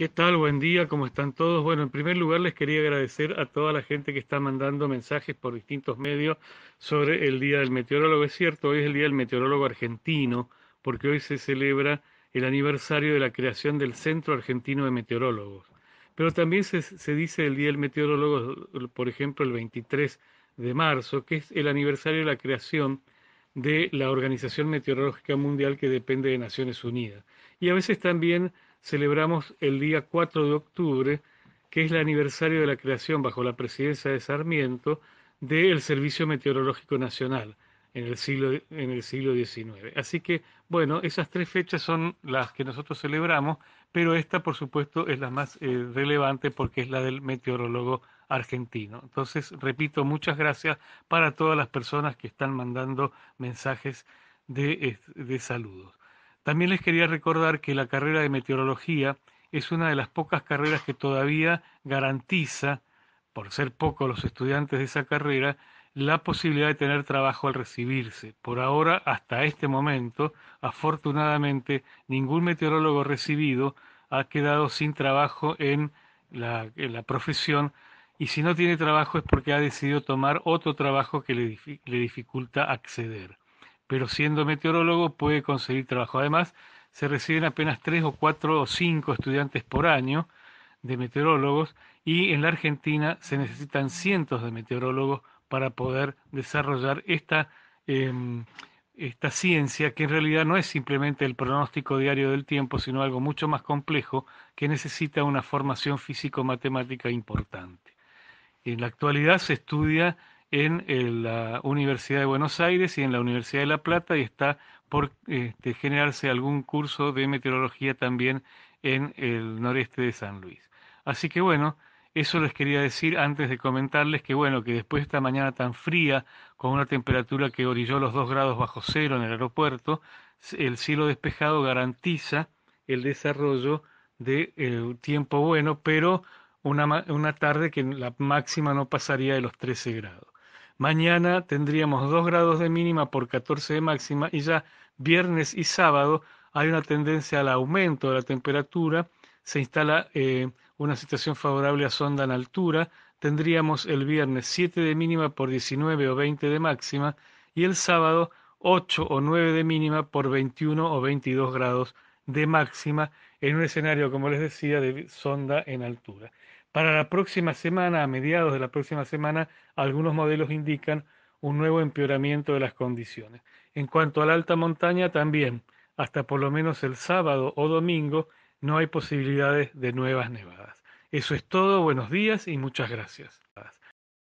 ¿Qué tal? Buen día, ¿cómo están todos? Bueno, en primer lugar les quería agradecer a toda la gente que está mandando mensajes por distintos medios sobre el Día del Meteorólogo. Es cierto, hoy es el Día del Meteorólogo Argentino, porque hoy se celebra el aniversario de la creación del Centro Argentino de Meteorólogos. Pero también se, dice el Día del Meteorólogo, por ejemplo, el 23 de marzo, que es el aniversario de la creación de la Organización Meteorológica Mundial que depende de Naciones Unidas. Y a veces también celebramos el día 4 de octubre, que es el aniversario de la creación bajo la presidencia de Sarmiento del Servicio Meteorológico Nacional en el siglo, en XIX. Así que, bueno, esas tres fechas son las que nosotros celebramos, pero esta, por supuesto, es la más eh, relevante porque es la del meteorólogo argentino. Entonces, repito, muchas gracias para todas las personas que están mandando mensajes de saludos. También les quería recordar que la carrera de meteorología es una de las pocas carreras que todavía garantiza, por ser pocos los estudiantes de esa carrera, la posibilidad de tener trabajo al recibirse. Por ahora, hasta este momento, afortunadamente, ningún meteorólogo recibido ha quedado sin trabajo en la, profesión y si no tiene trabajo es porque ha decidido tomar otro trabajo que le dificulta acceder pero siendo meteorólogo puede conseguir trabajo. Además, se reciben apenas tres o cuatro o cinco estudiantes por año de meteorólogos y en la Argentina se necesitan cientos de meteorólogos para poder desarrollar esta, em, esta ciencia que en realidad no es simplemente el pronóstico diario del tiempo, sino algo mucho más complejo que necesita una formación físico-matemática importante. En la actualidad se estudia en, eh, la Universidad de Buenos Aires y en la Universidad de La Plata y está por este, generarse algún curso de meteorología también en el noreste de San Luis. Así que bueno, eso les quería decir antes de comentarles que bueno, que después de esta mañana tan fría, con una temperatura que orilló los 2 grados bajo cero en el aeropuerto, el cielo despejado garantiza el desarrollo de eh, tiempo bueno, pero una, una tarde que la máxima no pasaría de los 13 grados. Mañana tendríamos 2 grados de mínima por 14 de máxima y ya viernes y sábado hay una tendencia al aumento de la temperatura, se instala eh, una situación favorable a sonda en altura, tendríamos el viernes 7 de mínima por 19 o 20 de máxima y el sábado 8 o 9 de mínima por 21 o 22 grados de máxima en un escenario, como les decía, de sonda en altura. Para la próxima semana, a mediados de la próxima semana, algunos modelos indican un nuevo empeoramiento de las condiciones. En cuanto a la alta montaña, también, hasta por lo menos el sábado o domingo, no hay posibilidades de nuevas nevadas. Eso es todo, buenos días y muchas gracias.